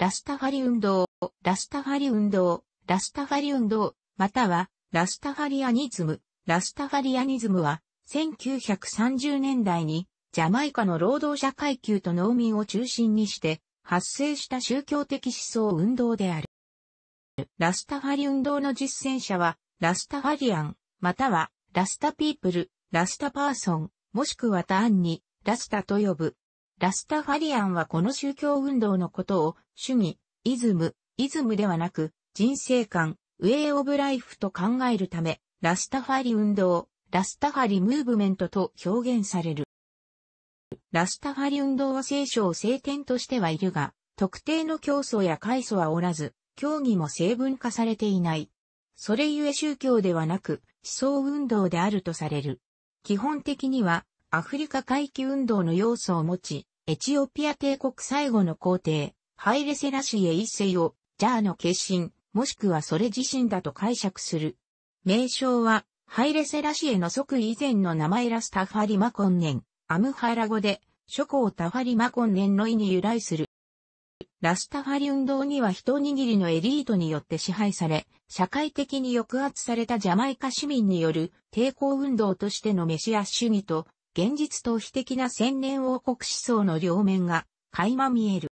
ラスタファリ運動、ラスタファリ運動、ラスタファリ運動、または、ラスタファリアニズム、ラスタファリアニズムは、1930年代に、ジャマイカの労働者階級と農民を中心にして、発生した宗教的思想運動である。ラスタファリ運動の実践者は、ラスタファリアン、または、ラスタピープル、ラスタパーソン、もしくは単に、ラスタと呼ぶ、ラスタファリアンはこの宗教運動のことを、主義、イズム、イズムではなく、人生観、ウェイオブライフと考えるため、ラスタファリ運動、ラスタファリムーブメントと表現される。ラスタファリ運動は聖書を聖典としてはいるが、特定の教祖や階祖はおらず、教義も成分化されていない。それゆえ宗教ではなく、思想運動であるとされる。基本的には、アフリカ回帰運動の要素を持ち、エチオピア帝国最後の皇帝、ハイレセラシエ一世を、ジャーの決心、もしくはそれ自身だと解釈する。名称は、ハイレセラシエの即位以前の名前ラスタファリマコンネン、アムハラ語で、諸侯タファリマコンネンの意に由来する。ラスタファリ運動には一握りのエリートによって支配され、社会的に抑圧されたジャマイカ市民による抵抗運動としてのメシア主義と現実逃避的な千年王国思想の両面が垣間見える。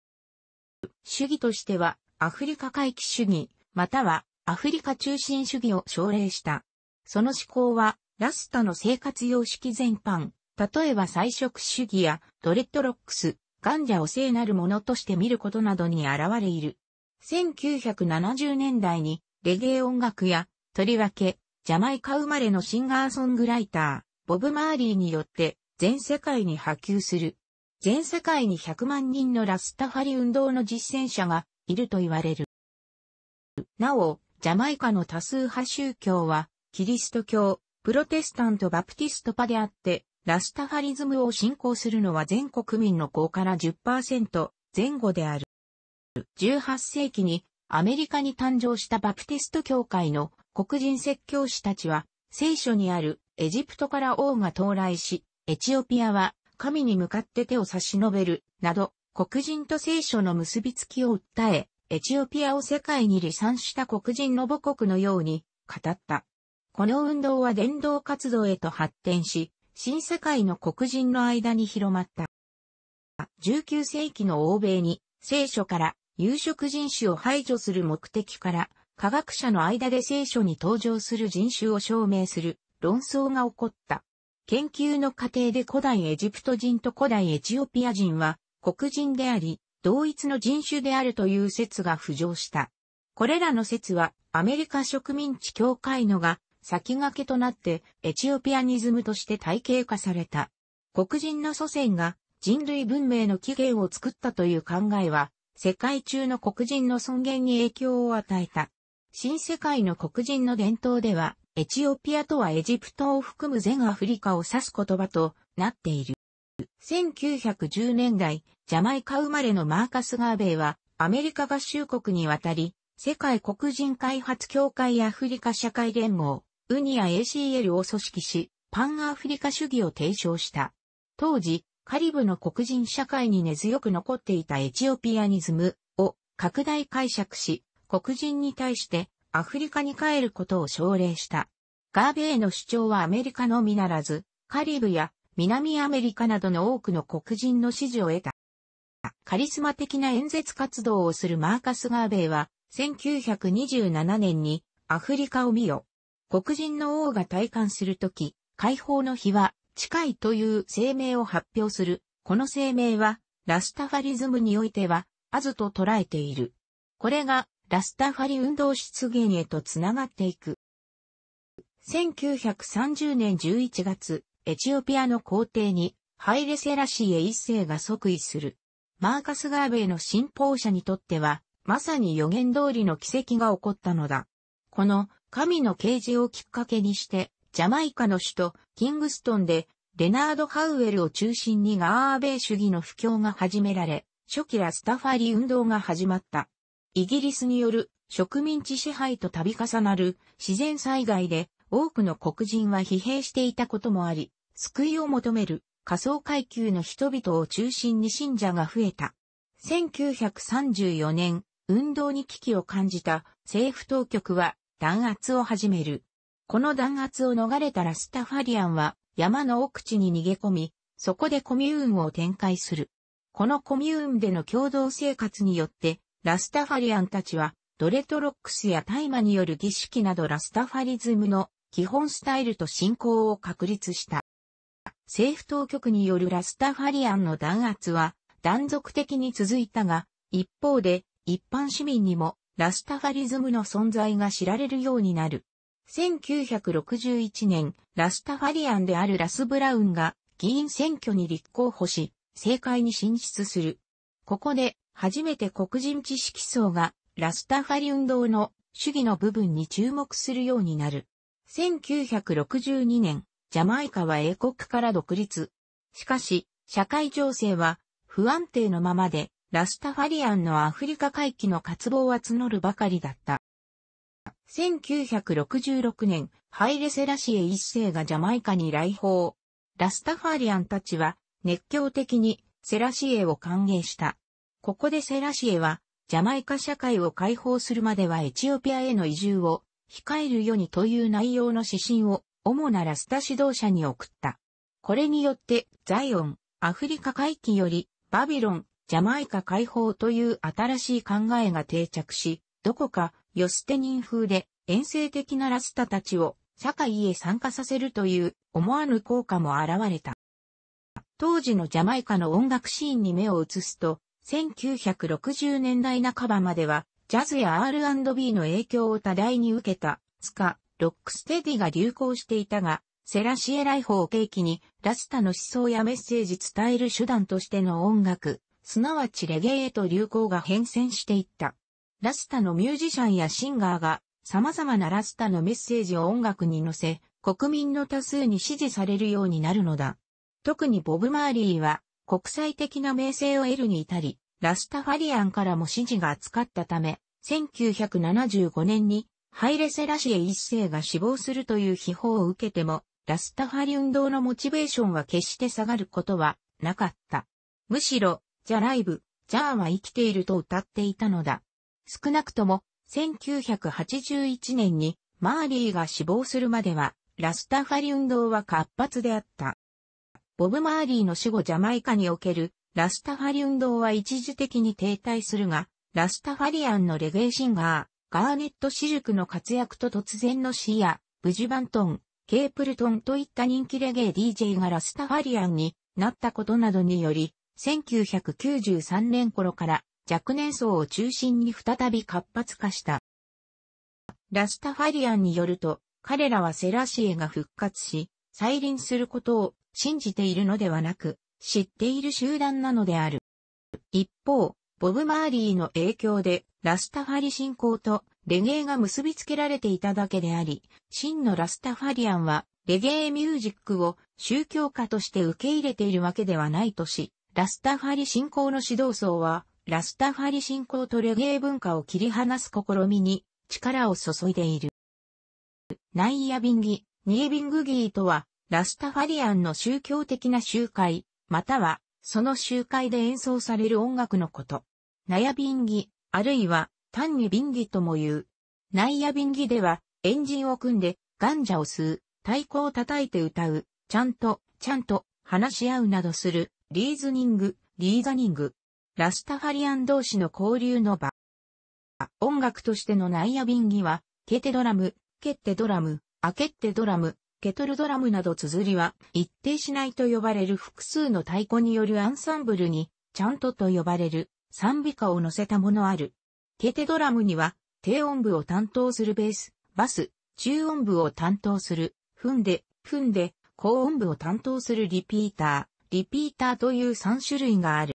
主義としては、アフリカ回帰主義、またはアフリカ中心主義を奨励した。その思考は、ラスタの生活様式全般、例えば菜食主義やドレッドロックス、ガンジャを聖なるものとして見ることなどに現れいる。1970年代にレゲエ音楽や、とりわけ、ジャマイカ生まれのシンガーソングライター、ボブ・マーリーによって全世界に波及する。全世界に100万人のラスタファリ運動の実践者がいると言われる。なお、ジャマイカの多数派宗教は、キリスト教、プロテスタント・バプティスト派であって、ラスタファリズムを信仰するのは全国民の5から10%前後である。18世紀にアメリカに誕生したバプティスト教会の黒人説教師たちは、聖書にあるエジプトから王が到来し、エチオピアは神に向かって手を差し伸べる、など、黒人と聖書の結びつきを訴え、エチオピアを世界に離散した黒人の母国のように語った。この運動は伝道活動へと発展し、新世界の黒人の間に広まった。19世紀の欧米に聖書から有色人種を排除する目的から科学者の間で聖書に登場する人種を証明する論争が起こった。研究の過程で古代エジプト人と古代エチオピア人は黒人であり、同一の人種であるという説が浮上した。これらの説はアメリカ植民地協会のが先駆けとなってエチオピアニズムとして体系化された。黒人の祖先が人類文明の起源を作ったという考えは世界中の黒人の尊厳に影響を与えた。新世界の黒人の伝統ではエチオピアとはエジプトを含む全アフリカを指す言葉となっている。1910年代、ジャマイカ生まれのマーカス・ガーベイは、アメリカ合衆国に渡り、世界黒人開発協会アフリカ社会連合、ウニア ACL を組織し、パンアフリカ主義を提唱した。当時、カリブの黒人社会に根強く残っていたエチオピアニズムを拡大解釈し、黒人に対してアフリカに帰ることを奨励した。ガーベイの主張はアメリカのみならず、カリブや南アメリカなどの多くの黒人の支持を得た。カリスマ的な演説活動をするマーカス・ガーベイは、1927年にアフリカを見よ。黒人の王が退官するとき、解放の日は近いという声明を発表する。この声明は、ラスタファリズムにおいては、アズと捉えている。これがラスタファリ運動出現へとつながっていく。1930年11月、エチオピアの皇帝にハイレセラシエ一世が即位する。マーカス・ガーベイの信奉者にとっては、まさに予言通りの奇跡が起こったのだ。この神の啓示をきっかけにして、ジャマイカの首都キングストンで、レナード・ハウエルを中心にガーベイ主義の布教が始められ、初期ラスタファリ運動が始まった。イギリスによる植民地支配と度重なる自然災害で多くの黒人は疲弊していたこともあり、救いを求める仮想階級の人々を中心に信者が増えた。1934年、運動に危機を感じた政府当局は弾圧を始める。この弾圧を逃れたラスタファリアンは山の奥地に逃げ込み、そこでコミューンを展開する。このコミューンでの共同生活によってラスタファリアンたちは、ドレトロックスや大麻による儀式などラスタファリズムの基本スタイルと信仰を確立した。政府当局によるラスタファリアンの弾圧は断続的に続いたが、一方で一般市民にもラスタファリズムの存在が知られるようになる。1961年、ラスタファリアンであるラス・ブラウンが議員選挙に立候補し、政界に進出する。ここで初めて黒人知識層がラスタファリ運動の主義の部分に注目するようになる。1962年、ジャマイカは英国から独立。しかし、社会情勢は不安定のままで、ラスタファリアンのアフリカ回帰の渇望は募るばかりだった。1966年、ハイレセラシエ一世がジャマイカに来訪。ラスタファリアンたちは熱狂的にセラシエを歓迎した。ここでセラシエは、ジャマイカ社会を解放するまではエチオピアへの移住を控えるようにという内容の指針を主なラスタ指導者に送った。これによってザイオン、アフリカ回帰よりバビロン、ジャマイカ解放という新しい考えが定着し、どこかヨステニン風で遠征的なラスタたちを社会へ参加させるという思わぬ効果も現れた。当時のジャマイカの音楽シーンに目を移すと、1960年代半ばまでは、ジャズや R&B の影響を多大に受けた、スカ、ロックステディが流行していたが、セラシエライフを契機に、ラスタの思想やメッセージ伝える手段としての音楽、すなわちレゲエへと流行が変遷していった。ラスタのミュージシャンやシンガーが、様々なラスタのメッセージを音楽に乗せ、国民の多数に支持されるようになるのだ。特にボブ・マーリーは、国際的な名声を得るに至り、ラスタファリアンからも支持が厚かったため、1975年にハイレセラシエ一世が死亡するという秘宝を受けても、ラスタファリ運動のモチベーションは決して下がることはなかった。むしろ、ジャライブ、ジャーは生きていると歌っていたのだ。少なくとも、1981年にマーリーが死亡するまでは、ラスタファリ運動は活発であった。ボブ・マーリーの死後ジャマイカにおけるラスタファリ運動は一時的に停滞するが、ラスタファリアンのレゲエシンガー、ガーネット・シュクの活躍と突然の死や、ブジュバントン、ケープルトンといった人気レゲエ DJ がラスタファリアンになったことなどにより、1993年頃から若年層を中心に再び活発化した。ラスタファリアンによると、彼らはセラシエが復活し、再臨することを信じているのではなく、知っている集団なのである。一方、ボブ・マーリーの影響で、ラスタファリ信仰とレゲエが結びつけられていただけであり、真のラスタファリアンは、レゲエミュージックを宗教家として受け入れているわけではないとし、ラスタファリ信仰の指導層は、ラスタファリ信仰とレゲエ文化を切り離す試みに力を注いでいる。ナイアビンギ、ニエビングギーとは、ラスタファリアンの宗教的な集会、または、その集会で演奏される音楽のこと。ナヤビンギ、あるいは、単にビンギとも言う。ナイヤビンギでは、エンジンを組んで、ガンジャを吸う、太鼓を叩いて歌う、ちゃんと、ちゃんと、話し合うなどする、リーズニング、リーザニング。ラスタファリアン同士の交流の場。音楽としてのナイヤビンギは、ケテドラム、ケッテドラム、アケッテドラム、ケトルドラムなど綴りは一定しないと呼ばれる複数の太鼓によるアンサンブルにちゃんとと呼ばれる賛美歌を乗せたものある。ケテドラムには低音部を担当するベース、バス、中音部を担当する、踏んで、踏んで、高音部を担当するリピーター、リピーターという3種類がある。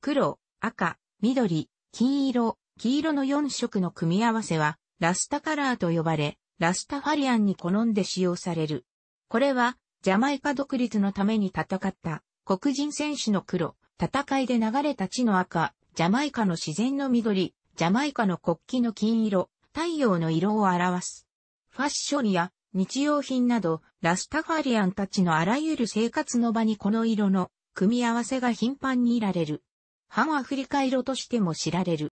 黒、赤、緑、金色、黄色の4色の組み合わせはラスタカラーと呼ばれ、ラスタファリアンに好んで使用される。これは、ジャマイカ独立のために戦った黒人選手の黒、戦いで流れた地の赤、ジャマイカの自然の緑、ジャマイカの国旗の金色、太陽の色を表す。ファッションや日用品など、ラスタファリアンたちのあらゆる生活の場にこの色の組み合わせが頻繁にいられる。反アフリカ色としても知られる。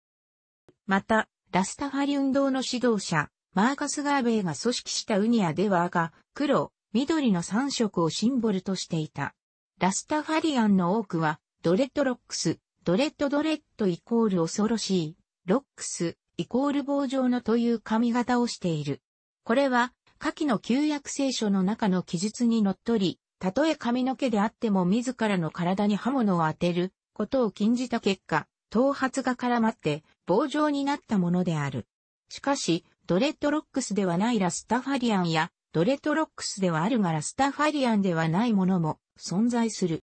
また、ラスタファリ運動の指導者、マーカス・ガーベイが組織したウニアでは赤、黒、緑の3色をシンボルとしていた。ラスタファリアンの多くは、ドレッドロックス、ドレッドドレッドイコール恐ろしい、ロックス、イコール棒状のという髪型をしている。これは、下記の旧約聖書の中の記述にのっとり、たとえ髪の毛であっても自らの体に刃物を当てることを禁じた結果、頭髪が絡まって棒状になったものである。しかし、ドレッドロックスではないラスタファリアンや、ドレッドロックスではあるがラスタファリアンではないものも存在する。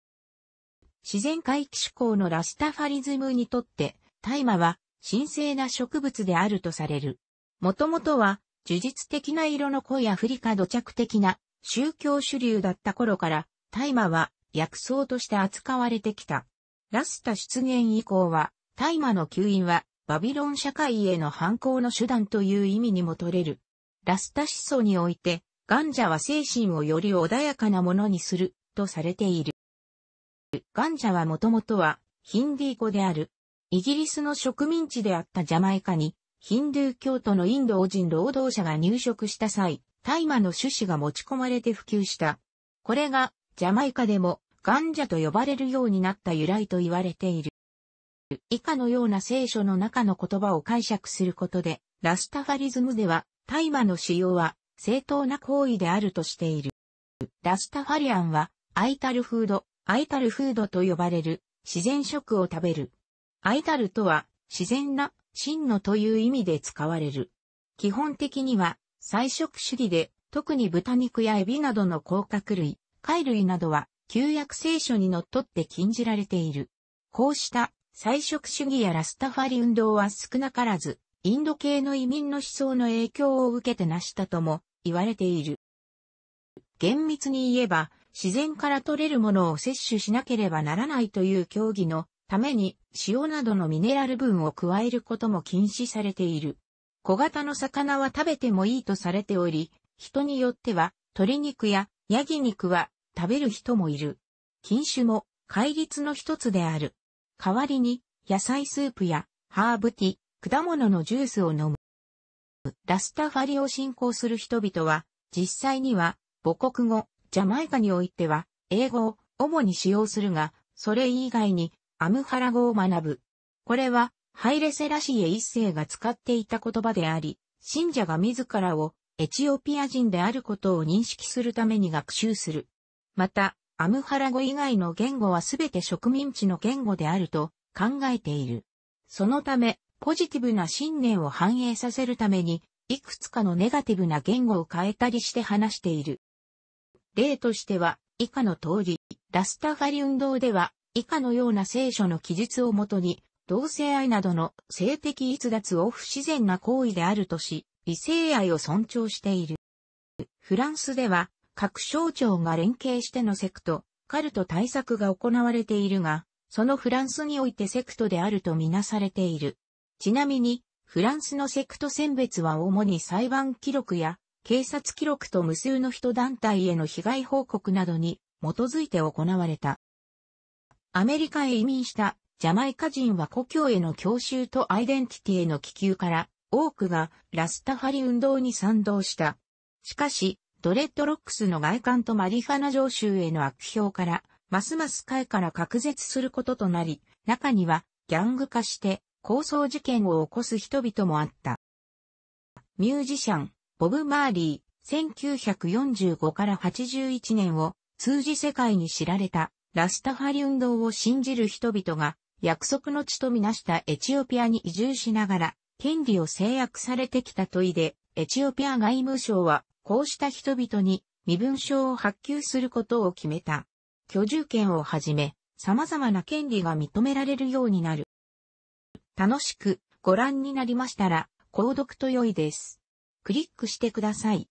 自然回帰志向のラスタファリズムにとって、大麻は神聖な植物であるとされる。もともとは、呪術的な色の濃いアフリカ土着的な宗教主流だった頃から、大麻は薬草として扱われてきた。ラスタ出現以降は、大麻の吸引はバビロン社会への反抗の手段という意味にも取れる。ラスタ思想において、ガンジャは精神をより穏やかなものにする、とされている。ガンジャはもともとは、ヒンディー語である。イギリスの植民地であったジャマイカに、ヒンドゥー教徒のインド人労働者が入植した際、大麻の種子が持ち込まれて普及した。これが、ジャマイカでも、ガンジャと呼ばれるようになった由来と言われている。以下のような聖書の中の言葉を解釈することで、ラスタファリズムでは、大麻の使用は正当な行為であるとしている。ラスタファリアンは、アイタルフード、アイタルフードと呼ばれる、自然食を食べる。アイタルとは、自然な、真のという意味で使われる。基本的には、菜食主義で、特に豚肉やエビなどの甲殻類、貝類などは、旧約聖書にのっとって禁じられている。こうした菜食主義やラスタファリ運動は少なからず、インド系の移民の思想の影響を受けて成したとも言われている。厳密に言えば、自然から取れるものを摂取しなければならないという協議のために塩などのミネラル分を加えることも禁止されている。小型の魚は食べてもいいとされており、人によっては鶏肉やヤギ肉は食べる人もいる。禁酒も戒律の一つである。代わりに野菜スープやハーブティ、果物のジュースを飲む。ラスタファリを信仰する人々は、実際には母国語、ジャマイカにおいては、英語を主に使用するが、それ以外にアムハラ語を学ぶ。これは、ハイレセラシエ一世が使っていた言葉であり、信者が自らをエチオピア人であることを認識するために学習する。また、アムハラ語以外の言語はすべて植民地の言語であると考えている。そのため、ポジティブな信念を反映させるために、いくつかのネガティブな言語を変えたりして話している。例としては、以下の通り、ラスタファリ運動では、以下のような聖書の記述をもとに、同性愛などの性的逸脱を不自然な行為であるとし、異性愛を尊重している。フランスでは、各省庁が連携してのセクト、カルト対策が行われているが、そのフランスにおいてセクトであるとみなされている。ちなみに、フランスのセクト選別は主に裁判記録や警察記録と無数の人団体への被害報告などに基づいて行われた。アメリカへ移民したジャマイカ人は故郷への教習とアイデンティティへの気球から多くがラスタファリ運動に賛同した。しかし、ドレッドロックスの外観とマリファナ上州への悪評から、ますます会から隔絶することとなり、中にはギャング化して抗争事件を起こす人々もあった。ミュージシャン、ボブ・マーリー、1945から81年を通じ世界に知られたラスタファリ運動を信じる人々が約束の地とみなしたエチオピアに移住しながら権利を制約されてきたといでエチオピア外務省はこうした人々に身分証を発給することを決めた。居住権をはじめ、様々な権利が認められるようになる。楽しくご覧になりましたら、購読と良いです。クリックしてください。